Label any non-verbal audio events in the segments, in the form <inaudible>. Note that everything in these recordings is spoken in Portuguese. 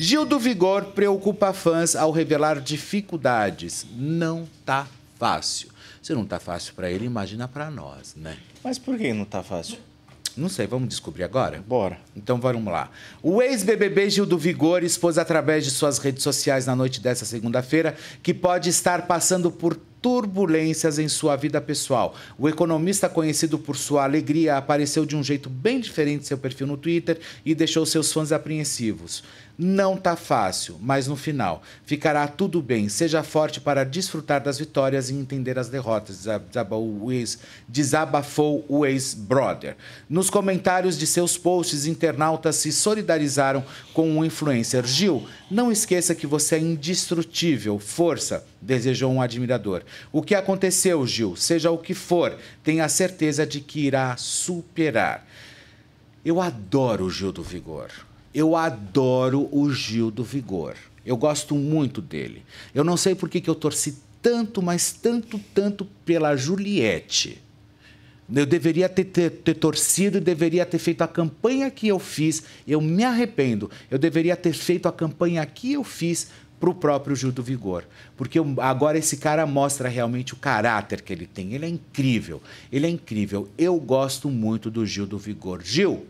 Gil do Vigor preocupa fãs ao revelar dificuldades. Não tá fácil. Se não tá fácil para ele, imagina para nós, né? Mas por que não tá fácil? Não sei, vamos descobrir agora? Bora. Então vamos lá. O ex-BBB Gil do Vigor expôs através de suas redes sociais na noite desta segunda-feira que pode estar passando por turbulências em sua vida pessoal. O economista, conhecido por sua alegria, apareceu de um jeito bem diferente de seu perfil no Twitter e deixou seus fãs apreensivos. Não tá fácil, mas no final ficará tudo bem. Seja forte para desfrutar das vitórias e entender as derrotas. Desabafou o ex, brother Nos comentários de seus posts, internautas se solidarizaram com o influencer. Gil, não esqueça que você é indestrutível. Força, desejou um admirador. O que aconteceu, Gil, seja o que for, tenha certeza de que irá superar. Eu adoro o Gil do Vigor. Eu adoro o Gil do Vigor. Eu gosto muito dele. Eu não sei por que, que eu torci tanto, mas tanto, tanto pela Juliette. Eu deveria ter, ter, ter, torcido, deveria ter feito a campanha que eu fiz. Eu me arrependo. Eu deveria ter feito a campanha que eu fiz para o próprio Gil do Vigor. Porque eu, agora esse cara mostra realmente o caráter que ele tem. Ele é incrível. Ele é incrível. Eu gosto muito do Gil do Vigor. Gil,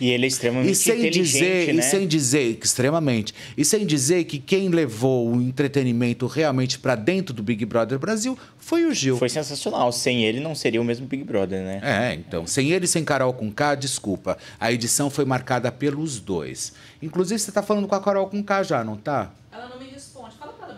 e ele é extremamente e sem inteligente, dizer, né? E sem dizer, extremamente. E sem dizer que quem levou o entretenimento realmente para dentro do Big Brother Brasil foi o Gil. Foi sensacional. Sem ele não seria o mesmo Big Brother, né? É, então. Sem ele, sem Carol com K, desculpa. A edição foi marcada pelos dois. Inclusive, você está falando com a Carol com K já, não tá? Ela não me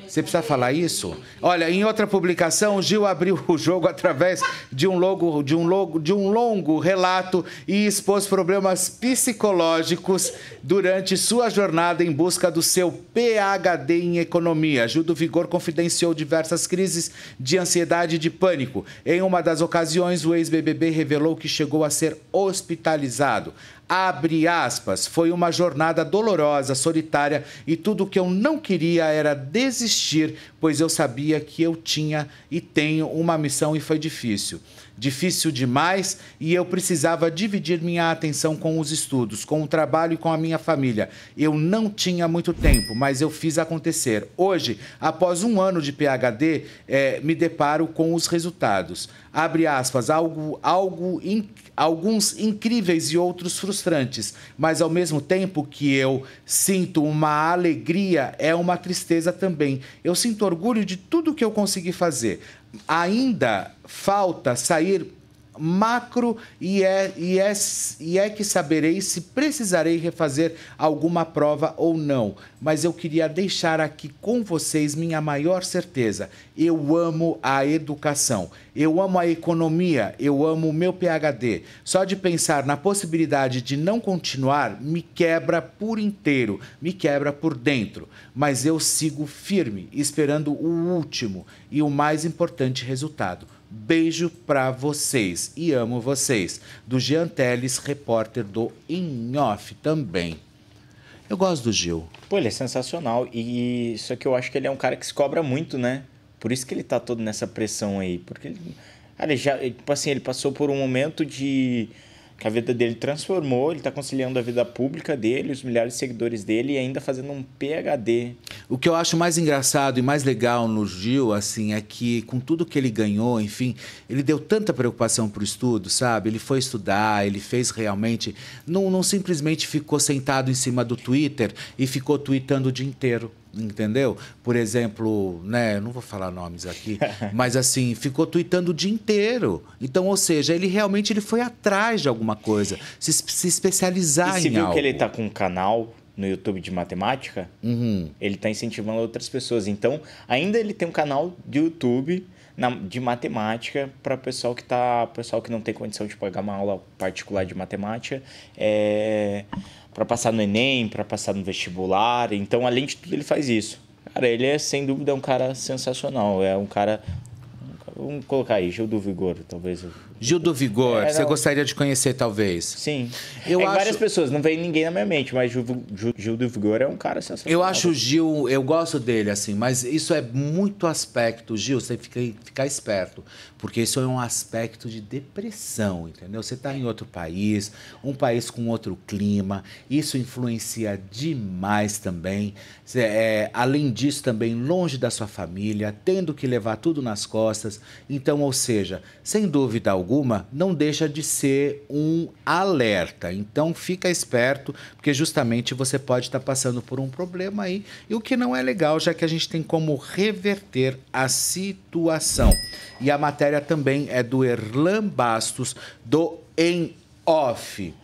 você precisa falar isso? Olha, em outra publicação, Gil abriu o jogo <laughs> através de um logo, de um logo, de um longo relato e expôs problemas psicológicos durante sua jornada em busca do seu PhD em economia. Gil do Vigor confidenciou diversas crises de ansiedade e de pânico. Em uma das ocasiões, o ex-BBB revelou que chegou a ser hospitalizado. Abre aspas, foi uma jornada dolorosa, solitária e tudo o que eu não queria era desistir, pois eu sabia que eu tinha e tenho uma missão e foi difícil. Difícil demais e eu precisava dividir minha atenção com os estudos, com o trabalho e com a minha família. Eu não tinha muito tempo, mas eu fiz acontecer. Hoje, após um ano de PHD, é, eh, me deparo com os resultados. Abre aspas, algo, algo in, alguns incríveis e outros frustrantes frustrantes, mas ao mesmo tempo que eu sinto uma alegria, é uma tristeza também. Eu sinto orgulho de tudo que eu consegui fazer. Ainda falta sair macro e é, e, é, e é que saberei se precisarei refazer alguma prova ou não. Mas eu queria deixar aqui com vocês minha maior certeza. Eu amo a educação, eu amo a economia, eu amo o meu PhD. Só de pensar na possibilidade de não continuar me quebra por inteiro, me quebra por dentro. Mas eu sigo firme, esperando o último e o mais importante resultado Beijo para vocês e amo vocês. Do Jean Teles, repórter do In Off também. Eu gosto do Gil. Pô, ele é sensacional. E só que eu acho que ele é um cara que se cobra muito, né? Por isso que ele tá todo nessa pressão aí. Porque ele, cara, ele já, tipo assim, ele passou por um momento de. que a vida dele transformou, ele tá conciliando a vida pública dele, os milhares de seguidores dele e ainda fazendo um PhD o que eu acho mais engraçado e mais legal no Gil, assim, é que com tudo que ele ganhou, enfim, ele deu tanta preocupação para o estudo, sabe? Ele foi estudar, ele fez realmente. Não, não simplesmente ficou sentado em cima do Twitter e ficou tweetando o dia inteiro entendeu? Por exemplo, né, não vou falar nomes aqui, <laughs> mas assim, ficou tweetando o dia inteiro. Então, ou seja, ele realmente ele foi atrás de alguma coisa, se, se especializar e em algo. Você viu que ele está com um canal no YouTube de matemática, uhum. ele está incentivando outras pessoas. Então, ainda ele tem um canal de YouTube na, de matemática para pessoal que tá, pessoal que não tem condição de pagar uma aula particular de matemática, é, para passar no Enem, para passar no vestibular. Então, além de tudo, ele faz isso. Cara, ele é sem dúvida um cara sensacional. É um cara Vamos colocar aí, Gil do Vigor, talvez. Gil do Vigor, é, você gostaria de conhecer, talvez. Sim. Eu é, acho... várias pessoas, não vem ninguém na minha mente, mas Gil, Gil, Gil, do Vigor é um cara sensacional. Eu acho o Gil, eu gosto dele, assim, mas isso é muito aspecto. Gil, você tem que ficar esperto, porque isso é um aspecto de depressão, entendeu? Você está em outro país, um país com outro clima, isso influencia demais também. É, além disso, também longe da sua família, tendo que levar tudo nas costas então, ou seja, sem dúvida alguma, não deixa de ser um alerta. Então, fica esperto, porque justamente você pode estar passando por um problema aí, e o que não é legal, já que a gente tem como reverter a situação. E a matéria também é do Erlan Bastos, do Em Off.